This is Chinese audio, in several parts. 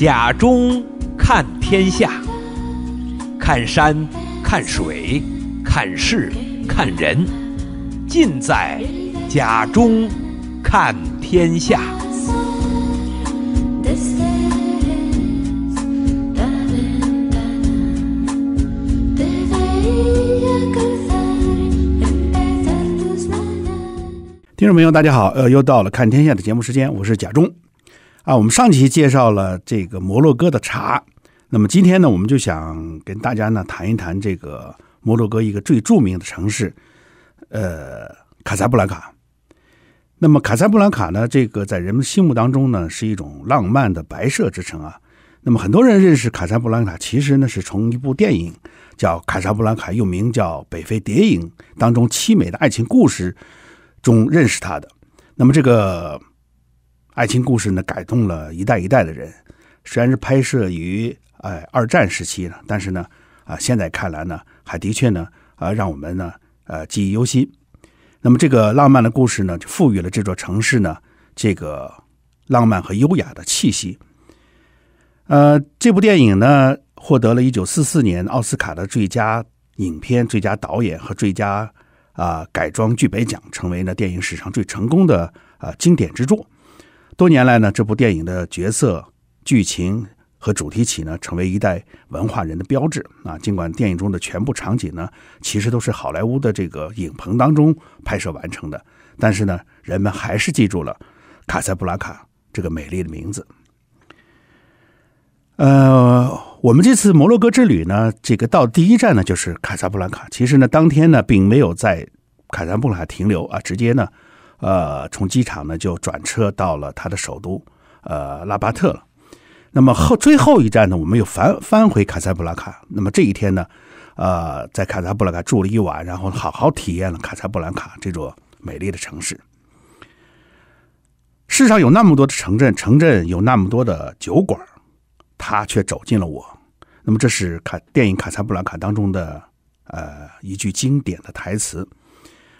甲中看天下，看山，看水，看事，看人，尽在甲中看天下。听众朋友，大家好，呃，又到了看天下的节目时间，我是甲中。啊，我们上期介绍了这个摩洛哥的茶，那么今天呢，我们就想跟大家呢谈一谈这个摩洛哥一个最著名的城市，呃，卡萨布兰卡。那么卡萨布兰卡呢，这个在人们心目当中呢是一种浪漫的白色之城啊。那么很多人认识卡萨布兰卡，其实呢是从一部电影叫《卡萨布兰卡》，又名叫《北非谍影》当中凄美的爱情故事中认识他的。那么这个。爱情故事呢，改动了一代一代的人。虽然是拍摄于哎二战时期呢，但是呢，啊，现在看来呢，还的确呢，啊，让我们呢，呃，记忆犹新。那么这个浪漫的故事呢，就赋予了这座城市呢，这个浪漫和优雅的气息。呃，这部电影呢，获得了一九四四年奥斯卡的最佳影片、最佳导演和最佳啊改装剧本奖，成为呢电影史上最成功的啊经典之作。多年来呢，这部电影的角色、剧情和主题曲呢，成为一代文化人的标志啊。尽管电影中的全部场景呢，其实都是好莱坞的这个影棚当中拍摄完成的，但是呢，人们还是记住了卡萨布兰卡这个美丽的名字。呃，我们这次摩洛哥之旅呢，这个到第一站呢就是卡萨布兰卡。其实呢，当天呢，并没有在卡萨布兰卡停留啊，直接呢。呃，从机场呢就转车到了他的首都，呃，拉巴特了。那么后最后一站呢，我们又返返回卡萨布兰卡。那么这一天呢，呃，在卡萨布兰卡住了一晚，然后好好体验了卡萨布兰卡这座美丽的城市。世上有那么多的城镇，城镇有那么多的酒馆，他却走进了我。那么这是卡电影《卡萨布兰卡》当中的呃一句经典的台词。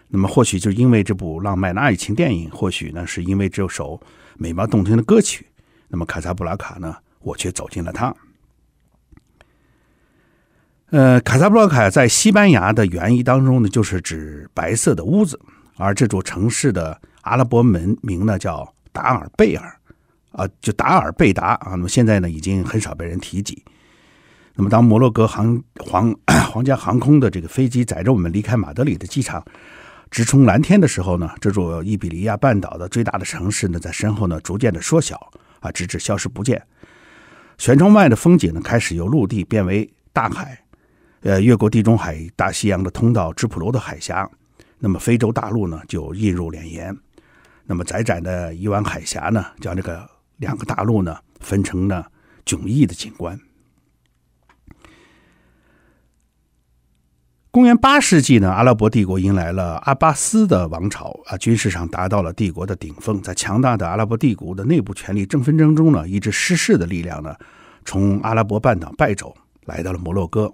那么或许就因为这部浪漫的爱情电影，或许呢是因为这首美妙动听的歌曲，那么卡萨布兰卡呢，我却走进了它。呃，卡萨布兰卡在西班牙的原意当中呢，就是指白色的屋子，而这座城市的阿拉伯门名呢叫达尔贝尔，啊，就达尔贝达啊。那么现在呢，已经很少被人提及。那么当摩洛哥航皇 皇家航空的这个飞机载着我们离开马德里的机场。直冲蓝天的时候呢，这座伊比利亚半岛的最大的城市呢，在身后呢逐渐的缩小，啊，直至消失不见。悬窗外的风景呢，开始由陆地变为大海，呃，越过地中海、大西洋的通道直普罗的海峡，那么非洲大陆呢就映入眼帘。那么窄窄的一湾海峡呢，将这个两个大陆呢分成呢迥异的景观。公元八世纪呢，阿拉伯帝国迎来了阿巴斯的王朝啊，军事上达到了帝国的顶峰。在强大的阿拉伯帝国的内部权力争纷争中呢，一支失势的力量呢，从阿拉伯半岛败走，来到了摩洛哥。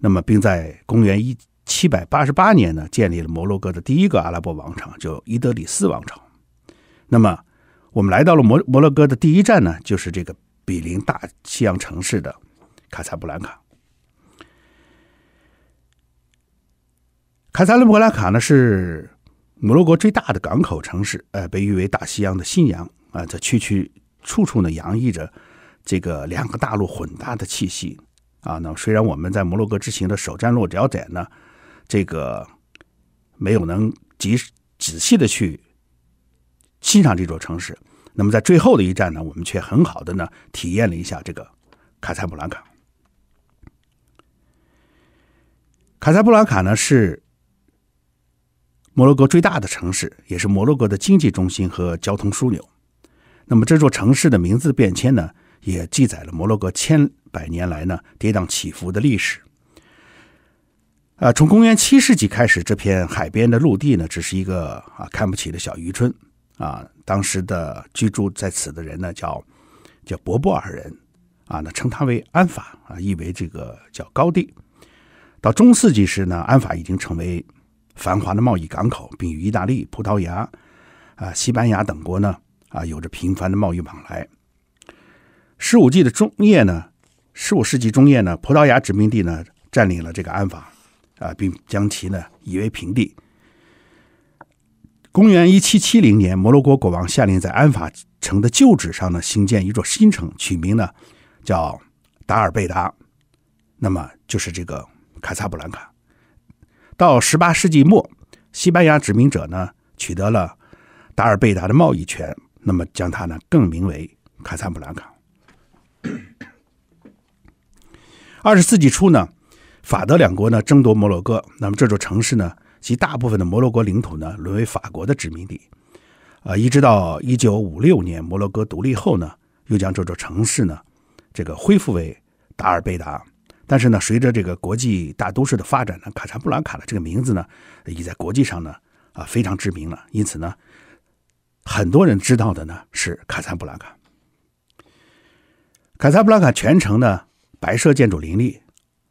那么，并在公元一七百八十八年呢，建立了摩洛哥的第一个阿拉伯王朝，就伊德里斯王朝。那么，我们来到了摩摩洛哥的第一站呢，就是这个比邻大西洋城市的卡萨布兰卡。卡萨布兰卡呢是摩洛哥最大的港口城市，呃，被誉为大西洋的新娘啊！这区区处处呢洋溢着这个两个大陆混搭的气息啊！那么虽然我们在摩洛哥之行的首站落脚点呢，这个没有能及仔细的去欣赏这座城市，那么在最后的一站呢，我们却很好的呢体验了一下这个卡萨布兰卡。卡萨布兰卡呢是摩洛哥最大的城市，也是摩洛哥的经济中心和交通枢纽。那么这座城市的名字变迁呢，也记载了摩洛哥千百年来呢跌宕起伏的历史。啊，从公元七世纪开始，这片海边的陆地呢，只是一个啊看不起的小渔村。啊，当时的居住在此的人呢，叫叫伯柏尔人。啊，那称他为安法，啊，意为这个叫高地。到中世纪时呢，安法已经成为繁华的贸易港口，并与意大利、葡萄牙、啊、西班牙等国呢啊有着频繁的贸易往来。十五季纪的中叶呢，十五世纪中叶呢，葡萄牙殖民地呢占领了这个安法啊，并将其呢夷为平地。公元一七七零年，摩洛哥国王下令在安法城的旧址上呢兴建一座新城，取名呢叫达尔贝达，那么就是这个卡萨布兰卡。到十八世纪末，西班牙殖民者呢取得了达尔贝达的贸易权，那么将它呢更名为卡萨布兰卡。二十世纪初呢，法德两国呢争夺摩洛哥，那么这座城市呢及大部分的摩洛哥领土呢沦为法国的殖民地，啊，一直到一九五六年摩洛哥独立后呢，又将这座城市呢这个恢复为达尔贝达。但是呢，随着这个国际大都市的发展呢，卡萨布兰卡的这个名字呢，已在国际上呢啊非常知名了。因此呢，很多人知道的呢是卡萨布兰卡。卡萨布兰卡全城呢白色建筑林立，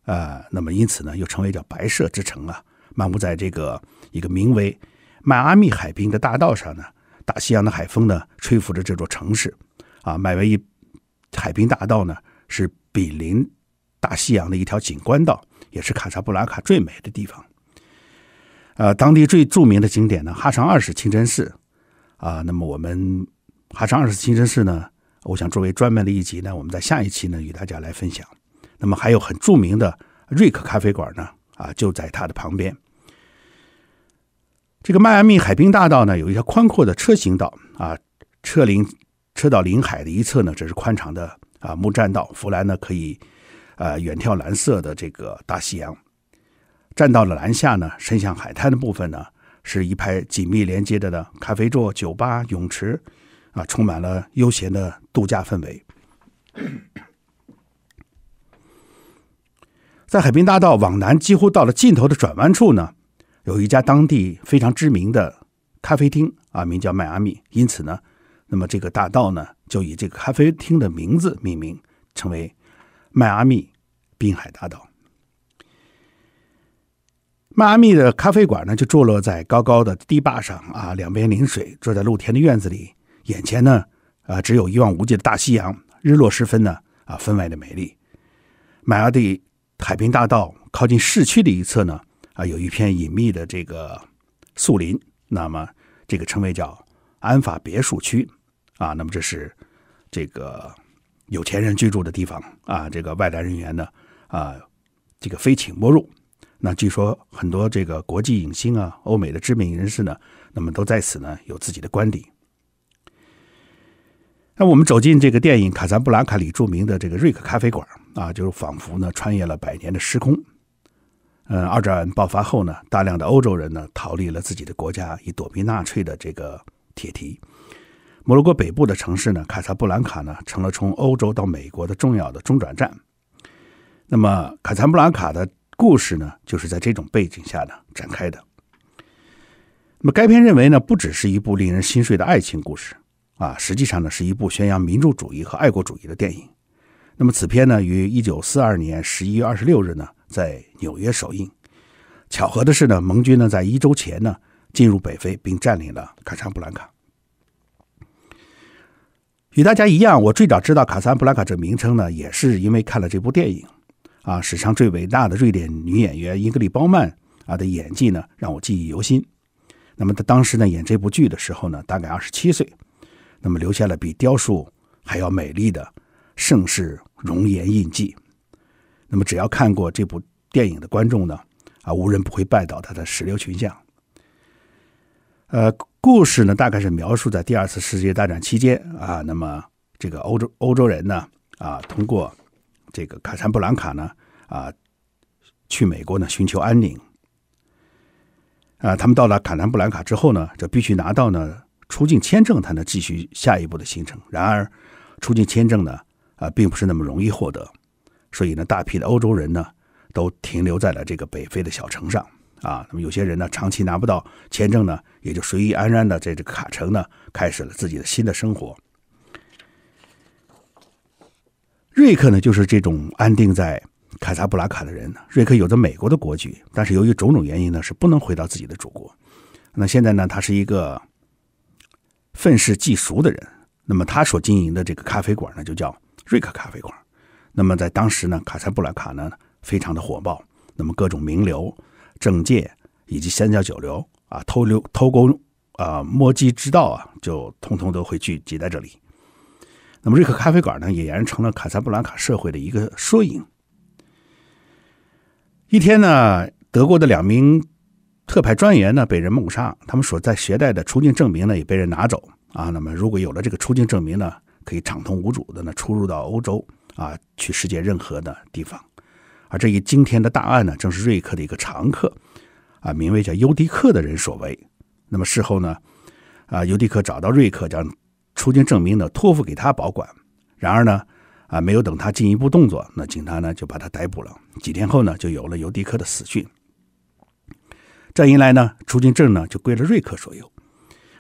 啊，那么因此呢又成为叫白色之城啊。漫步在这个一个名为迈阿密海滨的大道上呢，大西洋的海风呢吹拂着这座城市，啊，迈阿密海滨大道呢是比邻。大西洋的一条景观道，也是卡萨布兰卡最美的地方。呃，当地最著名的景点呢，哈尚二世清真寺。啊，那么我们哈尚二世清真寺呢，我想作为专门的一集呢，我们在下一期呢与大家来分享。那么还有很著名的瑞克咖啡馆呢，啊，就在它的旁边。这个迈阿密海滨大道呢，有一条宽阔的车行道啊，车临车到临海的一侧呢，这是宽敞的啊木栈道，弗兰呢可以。呃，远眺蓝色的这个大西洋，站到了南下呢，伸向海滩的部分呢，是一排紧密连接着的咖啡座、酒吧、泳池，啊，充满了悠闲的度假氛围。在海滨大道往南几乎到了尽头的转弯处呢，有一家当地非常知名的咖啡厅啊，名叫迈阿密，因此呢，那么这个大道呢，就以这个咖啡厅的名字命名，成为。迈阿密，滨海大道。迈阿密的咖啡馆呢，就坐落在高高的堤坝上啊，两边临水，坐在露天的院子里，眼前呢啊，只有一望无际的大西洋。日落时分呢啊，分外的美丽。迈阿密海滨大道靠近市区的一侧呢啊，有一片隐秘的这个树林，那么这个称为叫安法别墅区啊，那么这是这个。有钱人居住的地方啊，这个外来人员呢，啊，这个非请莫入。那据说很多这个国际影星啊、欧美的知名人士呢，那么都在此呢有自己的官邸。那我们走进这个电影《卡萨布兰卡》里著名的这个瑞克咖啡馆啊，就是仿佛呢穿越了百年的时空。嗯，二战爆发后呢，大量的欧洲人呢逃离了自己的国家，以躲避纳粹的这个铁蹄。摩洛哥北部的城市呢，卡萨布兰卡呢，成了从欧洲到美国的重要的中转站。那么，卡萨布兰卡的故事呢，就是在这种背景下呢展开的。那么，该片认为呢，不只是一部令人心碎的爱情故事啊，实际上呢，是一部宣扬民主主义和爱国主义的电影。那么，此片呢，于一九四二年十一月二十六日呢，在纽约首映。巧合的是呢，盟军呢，在一周前呢，进入北非并占领了卡萨布兰卡。与大家一样，我最早知道卡萨布兰卡这名称呢，也是因为看了这部电影。啊，史上最伟大的瑞典女演员英格丽·褒曼啊的演技呢，让我记忆犹新。那么她当时呢演这部剧的时候呢，大概二十七岁，那么留下了比雕塑还要美丽的盛世容颜印记。那么只要看过这部电影的观众呢，啊，无人不会拜倒她的石榴裙下。呃。故事呢，大概是描述在第二次世界大战期间啊，那么这个欧洲欧洲人呢，啊，通过这个卡南布兰卡呢，啊，去美国呢寻求安宁。啊，他们到了卡南布兰卡之后呢，就必须拿到呢出境签证，才能继续下一步的行程。然而，出境签证呢，啊，并不是那么容易获得，所以呢，大批的欧洲人呢，都停留在了这个北非的小城上。啊，那么有些人呢，长期拿不到签证呢，也就随意安然的在这个卡城呢，开始了自己的新的生活。瑞克呢，就是这种安定在卡萨布兰卡的人呢。瑞克有着美国的国籍，但是由于种种原因呢，是不能回到自己的祖国。那现在呢，他是一个愤世嫉俗的人。那么他所经营的这个咖啡馆呢，就叫瑞克咖啡馆。那么在当时呢，卡萨布兰卡呢，非常的火爆。那么各种名流。政界以及三教九流啊，偷流偷工啊，摸机之道啊，就通通都会聚集在这里。那么瑞克咖啡馆呢，俨然成了卡萨布兰卡社会的一个缩影。一天呢，德国的两名特派专员呢被人谋杀，他们所在携带的出境证明呢也被人拿走啊。那么如果有了这个出境证明呢，可以畅通无阻的呢出入到欧洲啊，去世界任何的地方。而这一惊天的大案呢，正是瑞克的一个常客，啊，名为叫尤迪克的人所为。那么事后呢，啊，尤迪克找到瑞克，将出境证明呢托付给他保管。然而呢，啊，没有等他进一步动作，那警察呢就把他逮捕了。几天后呢，就有了尤迪克的死讯。这样一来呢，出境证呢就归了瑞克所有。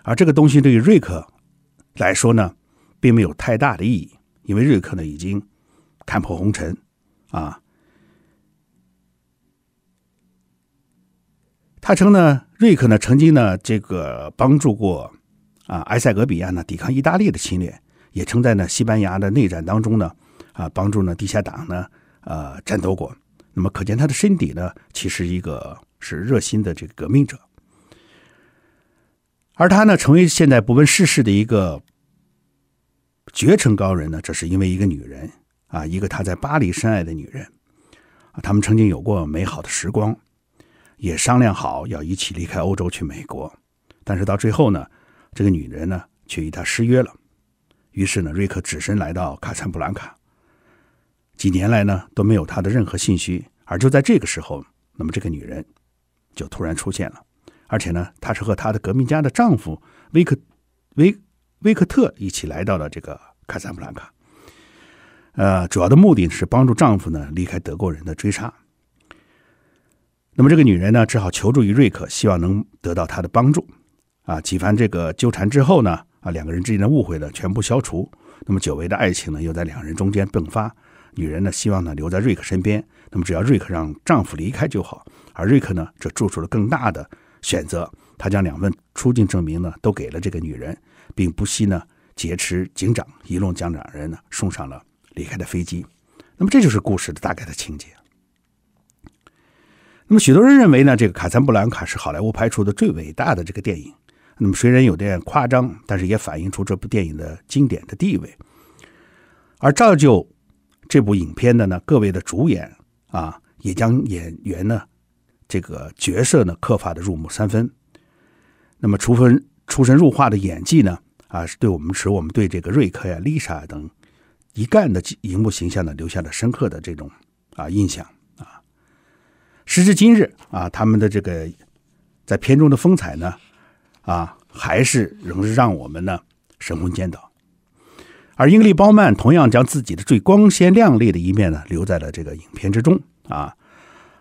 而这个东西对于瑞克来说呢，并没有太大的意义，因为瑞克呢已经看破红尘，啊。他称呢，瑞克呢曾经呢这个帮助过，啊埃塞俄比亚呢抵抗意大利的侵略，也曾在呢西班牙的内战当中呢，啊帮助呢地下党呢呃战斗过。那么可见他的身体呢其实一个是热心的这个革命者，而他呢成为现在不问世事的一个绝尘高人呢，这是因为一个女人啊，一个他在巴黎深爱的女人，啊他们曾经有过美好的时光。也商量好要一起离开欧洲去美国，但是到最后呢，这个女人呢却与他失约了。于是呢，瑞克只身来到卡萨布兰卡，几年来呢都没有他的任何信息。而就在这个时候，那么这个女人就突然出现了，而且呢，她是和她的革命家的丈夫威克威威克特一起来到了这个卡萨布兰卡。呃，主要的目的是帮助丈夫呢离开德国人的追杀。那么这个女人呢，只好求助于瑞克，希望能得到他的帮助。啊，几番这个纠缠之后呢，啊，两个人之间的误会呢，全部消除。那么久违的爱情呢，又在两人中间迸发。女人呢，希望呢留在瑞克身边。那么只要瑞克让丈夫离开就好。而瑞克呢，这做出了更大的选择。他将两份出境证明呢，都给了这个女人，并不惜呢劫持警长，一弄将两人呢送上了离开的飞机。那么这就是故事的大概的情节。那么，许多人认为呢，这个《卡萨布兰卡》是好莱坞拍出的最伟大的这个电影。那么，虽然有点夸张，但是也反映出这部电影的经典的地位。而照就这部影片的呢，各位的主演啊，也将演员呢，这个角色呢，刻画的入木三分。那么，出分出神入化的演技呢，啊，是对我们使我们对这个瑞克呀、丽莎等一干的荧幕形象呢，留下了深刻的这种啊印象。时至今日啊，他们的这个在片中的风采呢，啊，还是仍是让我们呢神魂颠倒。而英格丽·褒曼同样将自己的最光鲜亮丽的一面呢留在了这个影片之中啊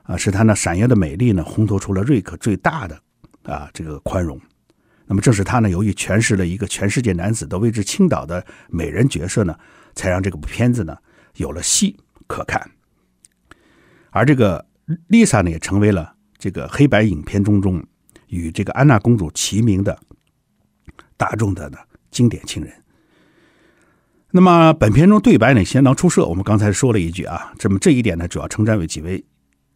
啊，使他那闪耀的美丽呢烘托出了瑞克最大的啊这个宽容。那么正是他呢，由于诠释了一个全世界男子都为之倾倒的美人角色呢，才让这部片子呢有了戏可看。而这个。丽萨呢也成为了这个黑白影片中中与这个安娜公主齐名的大众的呢经典情人。那么本片中对白呢相当出色，我们刚才说了一句啊，这么这一点呢主要称赞为几位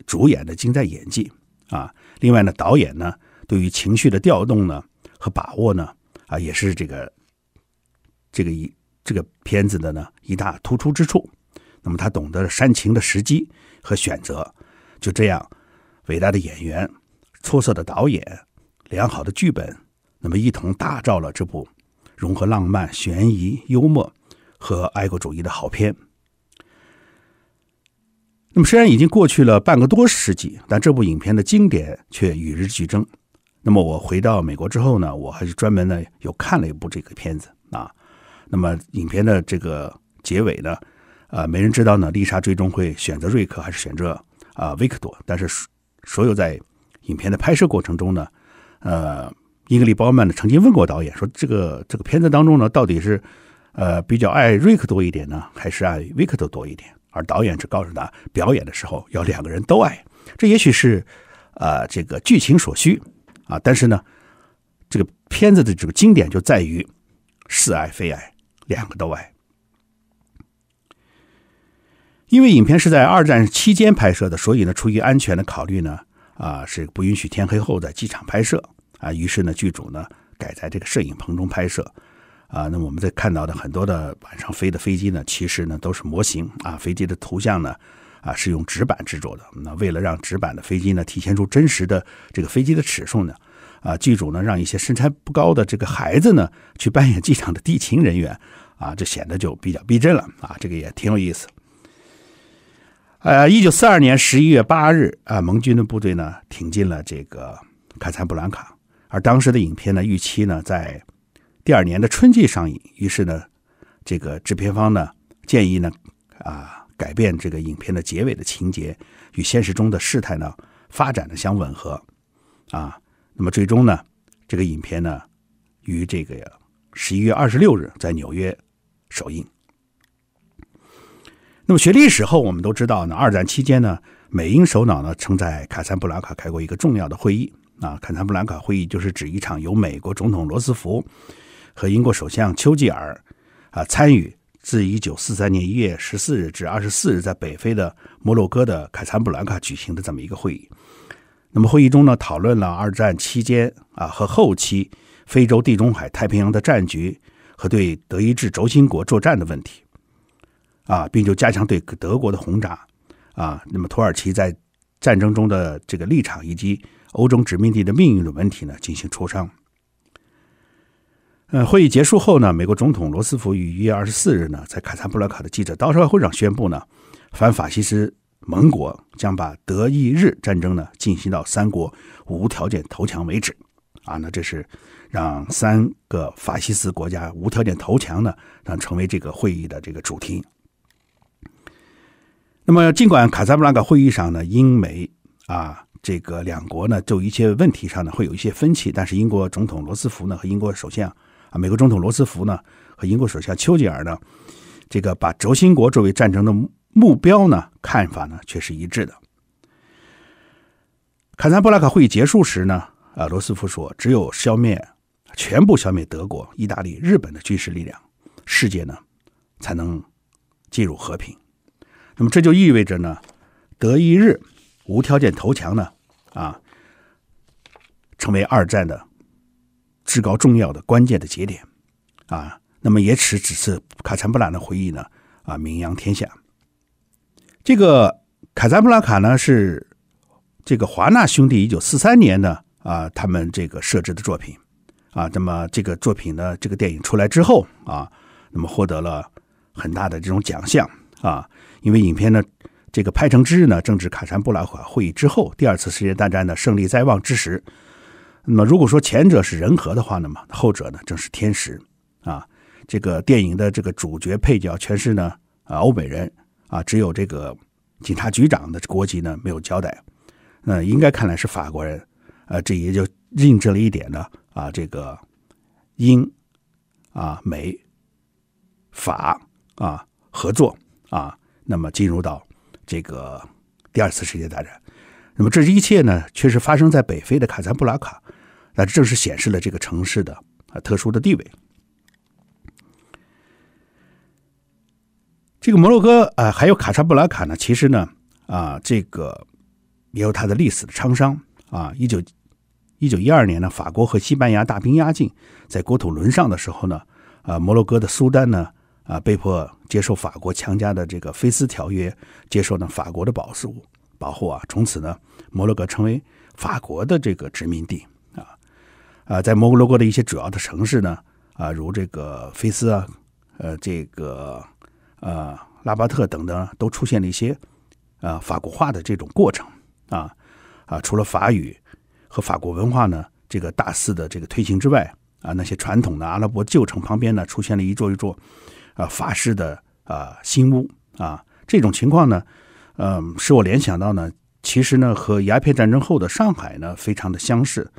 主演的精湛演技啊。另外呢导演呢对于情绪的调动呢和把握呢啊也是这个这个一这个片子的呢一大突出之处。那么他懂得煽情的时机和选择。就这样，伟大的演员、出色的导演、良好的剧本，那么一同打造了这部融合浪漫、悬疑、幽默和爱国主义的好片。那么，虽然已经过去了半个多世纪，但这部影片的经典却与日俱增。那么，我回到美国之后呢，我还是专门呢又看了一部这个片子啊。那么，影片的这个结尾呢，啊，没人知道呢，丽莎最终会选择瑞克还是选择？啊，维克多。但是，所有在影片的拍摄过程中呢，呃，英格丽·褒曼呢曾经问过导演说：“这个这个片子当中呢，到底是呃比较爱瑞克多一点呢，还是爱维克多多一点？”而导演只告诉他，表演的时候要两个人都爱。这也许是啊这个剧情所需啊，但是呢，这个片子的这个经典就在于似爱非爱，两个都爱。因为影片是在二战期间拍摄的，所以呢，出于安全的考虑呢，啊，是不允许天黑后在机场拍摄啊。于是呢，剧组呢改在这个摄影棚中拍摄啊。那我们在看到的很多的晚上飞的飞机呢，其实呢都是模型啊。飞机的图像呢，啊，是用纸板制作的。那为了让纸板的飞机呢体现出真实的这个飞机的尺寸呢，啊，剧组呢让一些身材不高的这个孩子呢去扮演机场的地勤人员啊，这显得就比较逼真了啊。这个也挺有意思。呃，一九四二年十一月八日，啊，盟军的部队呢挺进了这个卡萨布兰卡，而当时的影片呢预期呢在第二年的春季上映，于是呢，这个制片方呢建议呢，啊，改变这个影片的结尾的情节，与现实中的事态呢发展的相吻合，啊，那么最终呢，这个影片呢，于这个十一月二十六日在纽约首映。那么学历史后，我们都知道呢，二战期间呢，美英首脑呢曾在卡萨布兰卡开过一个重要的会议啊，卡萨布兰卡会议就是指一场由美国总统罗斯福和英国首相丘吉尔啊参与，自一九四三年一月十四日至二十四日在北非的摩洛哥的卡萨布兰卡举行的这么一个会议。那么会议中呢，讨论了二战期间啊和后期非洲、地中海、太平洋的战局和对德意志轴心国作战的问题。啊，并就加强对德国的轰炸，啊，那么土耳其在战争中的这个立场以及欧洲殖民地的命运的问题呢，进行磋商。呃，会议结束后呢，美国总统罗斯福于一月二十四日呢，在卡萨布兰卡的记者招待会上宣布呢，反法西斯盟国将把德意日战争呢进行到三国无条件投降为止。啊，那这是让三个法西斯国家无条件投降呢，让成为这个会议的这个主题。那么，尽管卡萨布兰卡会议上呢，英美啊，这个两国呢，就一些问题上呢，会有一些分歧，但是英国总统罗斯福呢，和英国首相啊，美国总统罗斯福呢，和英国首相丘吉尔呢，这个把轴心国作为战争的目标呢，看法呢，却是一致的。卡萨布兰卡会议结束时呢，啊，罗斯福说：“只有消灭全部消灭德国、意大利、日本的军事力量，世界呢，才能进入和平。”那么这就意味着呢，德意日无条件投降呢，啊，成为二战的至高重要的关键的节点啊。那么也使此次卡赞布兰的回忆呢，啊，名扬天下。这个卡赞布拉卡呢是这个华纳兄弟一九四三年呢，啊，他们这个设置的作品啊。那么这个作品呢，这个电影出来之后啊，那么获得了很大的这种奖项啊。因为影片呢，这个拍成之日呢，正值卡山布拉卡会议之后，第二次世界大战的胜利在望之时。那么，如果说前者是人和的话呢嘛，后者呢正是天时。啊，这个电影的这个主角、配角全是呢啊欧美人啊，只有这个警察局长的国籍呢没有交代。那应该看来是法国人。呃，这也就印证了一点呢啊，这个英、啊美、法啊合作啊。那么进入到这个第二次世界大战，那么这一切呢，确实发生在北非的卡扎布拉卡，那正是显示了这个城市的啊特殊的地位。这个摩洛哥啊，还有卡扎布拉卡呢，其实呢啊，这个也有它的历史的沧桑啊。一九一九一二年呢，法国和西班牙大兵压境，在国土沦丧的时候呢，啊，摩洛哥的苏丹呢。啊，被迫接受法国强加的这个《菲斯条约》，接受呢法国的保护，保护啊，从此呢摩洛哥成为法国的这个殖民地啊，啊，在摩洛哥的一些主要的城市呢，啊，如这个菲斯啊，呃，这个呃拉巴特等等，都出现了一些啊法国化的这种过程啊啊，除了法语和法国文化呢这个大肆的这个推行之外啊，那些传统的阿拉伯旧城旁边呢，出现了一座一座。啊，法式的啊新屋啊，这种情况呢，嗯，使我联想到呢，其实呢，和鸦片战争后的上海呢，非常的相似。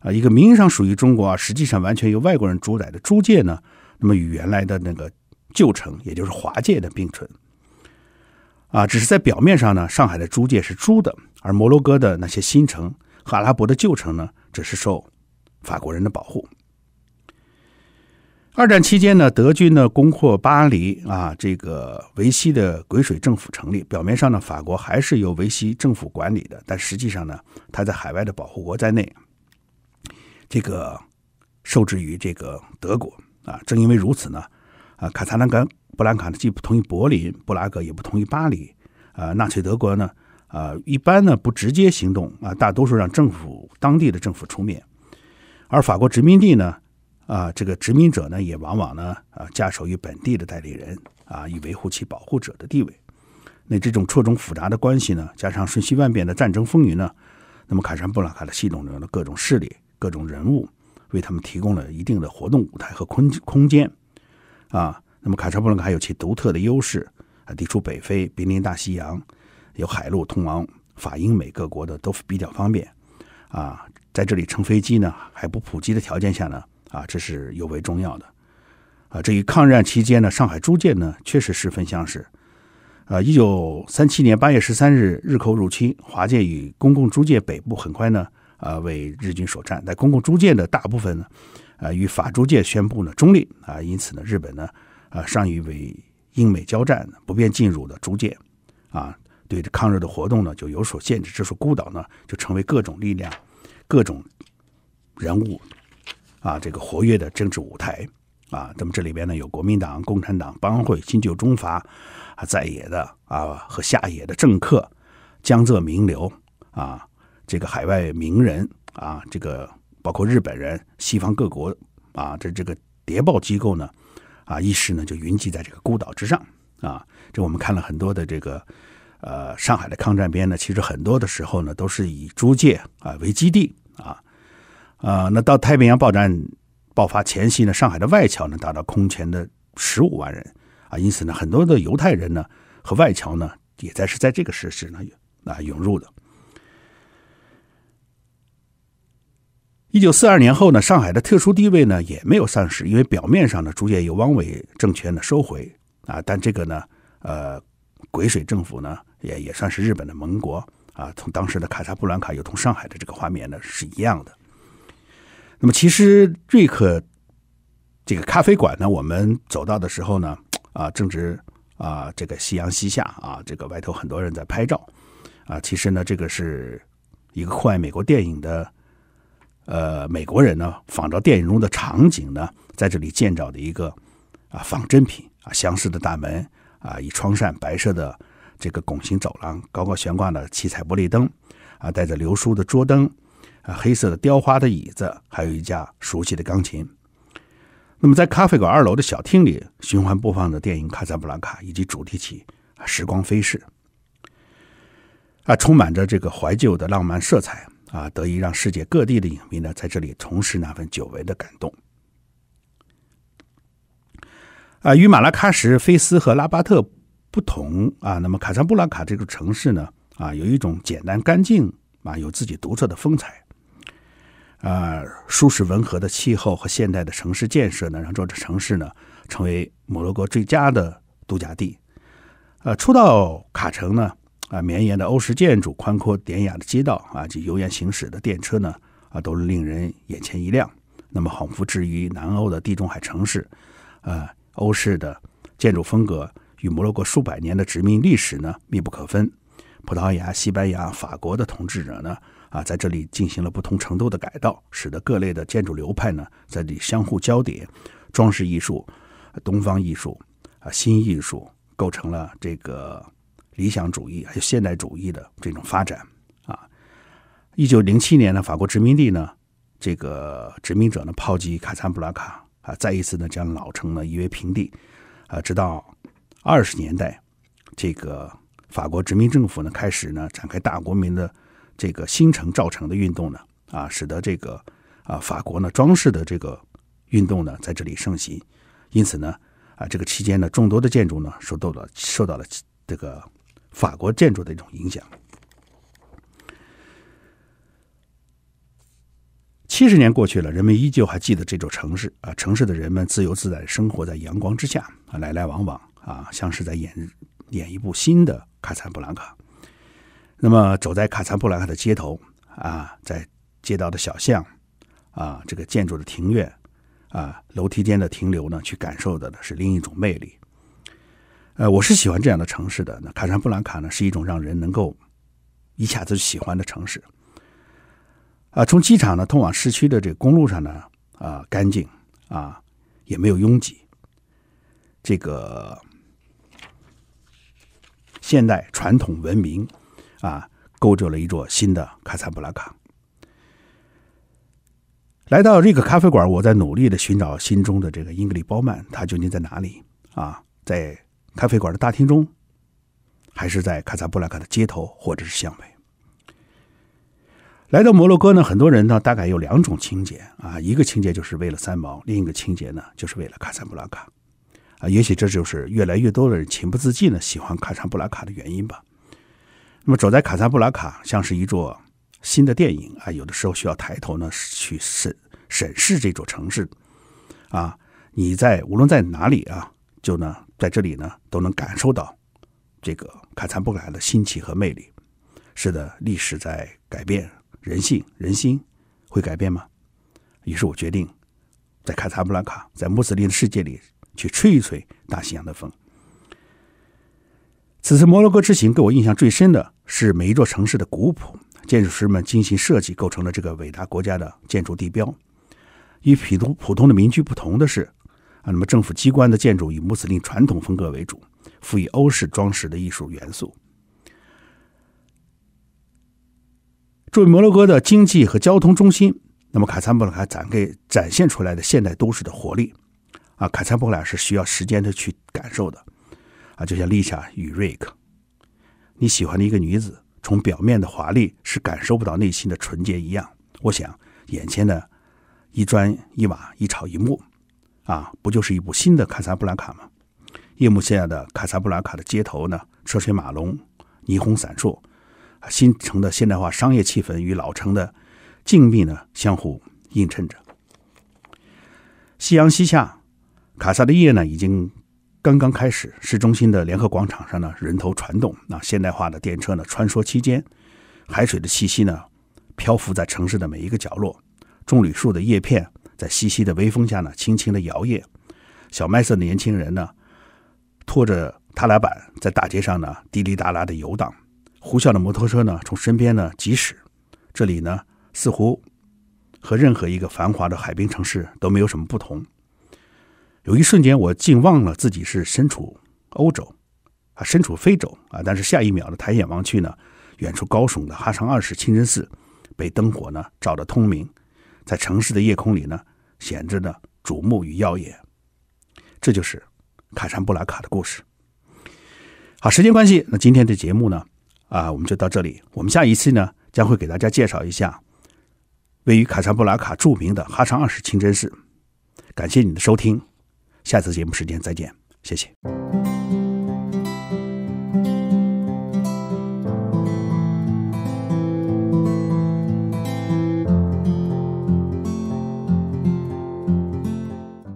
啊，一个名义上属于中国啊，实际上完全由外国人主宰的租界呢，那么与原来的那个旧城，也就是华界的并存。啊，只是在表面上呢，上海的租界是租的，而摩洛哥的那些新城和阿拉伯的旧城呢，只是受法国人的保护。二战期间呢，德军呢攻破巴黎啊，这个维希的鬼水政府成立。表面上呢，法国还是由维希政府管理的，但实际上呢，他在海外的保护国在内，这个受制于这个德国啊。正因为如此呢，啊，卡萨兰跟布兰卡呢，既不同于柏林、布拉格，也不同于巴黎啊。纳粹德国呢，啊，一般呢不直接行动啊，大多数让政府当地的政府出面，而法国殖民地呢。啊，这个殖民者呢，也往往呢，啊，驾手于本地的代理人啊，以维护其保护者的地位。那这种错综复杂的关系呢，加上瞬息万变的战争风云呢，那么卡扎布拉卡的系统中的各种势力、各种人物，为他们提供了一定的活动舞台和空空间。啊，那么卡扎布拉卡有其独特的优势，啊，地处北非，濒临大西洋，有海陆通往法、英、美各国的都比较方便。啊，在这里乘飞机呢还不普及的条件下呢。啊，这是尤为重要的，啊，这与抗战期间呢，上海租界呢，确实十分相似，啊，一九三七年八月十三日，日寇入侵华界与公共租界北部，很快呢，啊，为日军所占。但公共租界的大部分呢，啊，与法租界宣布呢中立，啊，因此呢，日本呢，啊，善于为英美交战不便进入的租界，啊，对这抗日的活动呢就有所限制。这座孤岛呢，就成为各种力量、各种人物。啊，这个活跃的政治舞台啊，那么这里边呢有国民党、共产党、帮会、新旧中阀啊，在野的啊和下野的政客、江浙名流啊，这个海外名人啊，这个包括日本人、西方各国啊，这这个谍报机构呢啊，一时呢就云集在这个孤岛之上啊。这我们看了很多的这个呃上海的抗战边呢，其实很多的时候呢都是以租界啊为基地啊。啊，那到太平洋报战爆发前夕呢，上海的外侨呢达到空前的十五万人啊，因此呢，很多的犹太人呢和外侨呢，也在是在这个时势呢，啊涌入的。一九四二年后呢，上海的特殊地位呢也没有丧失，因为表面上呢，逐渐由汪伪政权呢收回啊，但这个呢，呃，鬼水政府呢，也也算是日本的盟国啊，从当时的卡萨布兰卡又同上海的这个画面呢是一样的。那么，其实瑞克这个咖啡馆呢，我们走到的时候呢，啊，正值啊这个夕阳西下啊，这个外头很多人在拍照啊。其实呢，这个是一个酷爱美国电影的呃美国人呢，仿照电影中的场景呢，在这里建造的一个啊仿真品啊，相似的大门啊，以窗扇白色的这个拱形走廊，高高悬挂的七彩玻璃灯啊，带着流苏的桌灯。啊，黑色的雕花的椅子，还有一架熟悉的钢琴。那么，在咖啡馆二楼的小厅里，循环播放着电影《卡萨布兰卡》以及主题曲《时光飞逝》啊，充满着这个怀旧的浪漫色彩啊，得以让世界各地的影迷呢，在这里重拾那份久违的感动。啊，与马拉喀什、菲斯和拉巴特不同啊，那么卡萨布兰卡这座城市呢，啊，有一种简单干净啊，有自己独特的风采。啊，舒适温和的气候和现代的城市建设呢，让这座城市呢成为摩洛哥最佳的度假地。呃，初到卡城呢，啊，绵延的欧式建筑、宽阔典雅的街道啊，及油然行驶的电车呢，啊，都令人眼前一亮。那么，仿佛置于南欧的地中海城市。呃，欧式的建筑风格与摩洛哥数百年的殖民历史呢，密不可分。葡萄牙、西班牙、法国的统治者呢？啊，在这里进行了不同程度的改造，使得各类的建筑流派呢，在这里相互交叠，装饰艺术、东方艺术、啊新艺术，构成了这个理想主义还有现代主义的这种发展。啊，一九零七年呢，法国殖民地呢，这个殖民者呢，炮击卡萨布兰卡啊，再一次呢，将老城呢夷为平地。啊，直到二十年代，这个法国殖民政府呢，开始呢，展开大国民的。这个新城造城的运动呢，啊，使得这个啊法国呢装饰的这个运动呢在这里盛行，因此呢啊这个期间呢众多的建筑呢受到了受到了这个法国建筑的一种影响。七十年过去了，人们依旧还记得这座城市啊，城市的人们自由自在生活在阳光之下啊，来来往往啊，像是在演演一部新的《卡萨布兰卡》。那么走在卡萨布兰卡的街头啊，在街道的小巷啊，这个建筑的庭院啊，楼梯间的停留呢，去感受的呢是另一种魅力。呃，我是喜欢这样的城市的。那卡萨布兰卡呢，是一种让人能够一下子喜欢的城市。啊，从机场呢通往市区的这公路上呢，啊，干净啊，也没有拥挤。这个现代传统文明。啊，构筑了一座新的卡萨布兰卡。来到这个咖啡馆，我在努力的寻找心中的这个英格里包曼，他究竟在哪里？啊，在咖啡馆的大厅中，还是在卡萨布兰卡的街头或者是巷尾？来到摩洛哥呢，很多人呢大概有两种情节啊，一个情节就是为了三毛，另一个情节呢就是为了卡萨布兰卡啊，也许这就是越来越多的人情不自禁的喜欢卡萨布兰卡的原因吧。那么走在卡萨布兰卡，像是一座新的电影啊，有的时候需要抬头呢，去审审视这座城市啊。你在无论在哪里啊，就呢在这里呢，都能感受到这个卡萨布兰卡的新奇和魅力。是的，历史在改变，人性人心会改变吗？于是我决定在卡萨布兰卡，在穆斯林的世界里去吹一吹大西洋的风。此次摩洛哥之行给我印象最深的是每一座城市的古朴，建筑师们精心设计，构成了这个伟大国家的建筑地标。与普通普通的民居不同的是，啊，那么政府机关的建筑以穆斯林传统风格为主，辅以欧式装饰的艺术元素。作为摩洛哥的经济和交通中心，那么卡萨布兰卡展给展现出来的现代都市的活力，啊，卡萨布兰是需要时间的去感受的。就像丽莎与瑞克，你喜欢的一个女子，从表面的华丽是感受不到内心的纯洁一样。我想，眼前的，一砖一瓦一草一木，啊，不就是一部新的《卡萨布兰卡》吗？夜幕下的卡萨布兰卡的街头呢，车水马龙，霓虹闪烁，新城的现代化商业气氛与老城的静谧呢，相互映衬着。夕阳西下，卡萨的夜呢，已经。刚刚开始，市中心的联合广场上呢，人头攒动。那现代化的电车呢，穿梭期间；海水的气息呢，漂浮在城市的每一个角落。棕榈树的叶片在细细的微风下呢，轻轻的摇曳。小麦色的年轻人呢，拖着踏拉板在大街上呢，滴滴答答的游荡。呼啸的摩托车呢，从身边呢疾驶。这里呢，似乎和任何一个繁华的海滨城市都没有什么不同。有一瞬间，我竟忘了自己是身处欧洲，啊，身处非洲，啊，但是下一秒的抬眼望去呢，远处高耸的哈尚二世清真寺被灯火呢照得通明，在城市的夜空里呢显着呢瞩目与耀眼。这就是卡萨布拉卡的故事。好，时间关系，那今天的节目呢，啊，我们就到这里。我们下一期呢将会给大家介绍一下位于卡萨布拉卡著名的哈尚二世清真寺。感谢你的收听。下次节目时间再见，谢谢。